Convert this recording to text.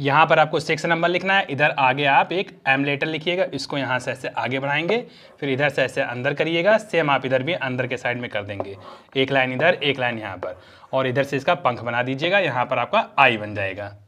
यहाँ पर आपको सिक्स नंबर लिखना है इधर आगे आप एक एम लेटर लिखिएगा इसको यहाँ से ऐसे आगे बढ़ाएंगे फिर इधर से ऐसे अंदर करिएगा सेम आप इधर भी अंदर के साइड में कर देंगे एक लाइन इधर एक लाइन यहाँ पर और इधर से इसका पंख बना दीजिएगा यहाँ पर आपका आई बन जाएगा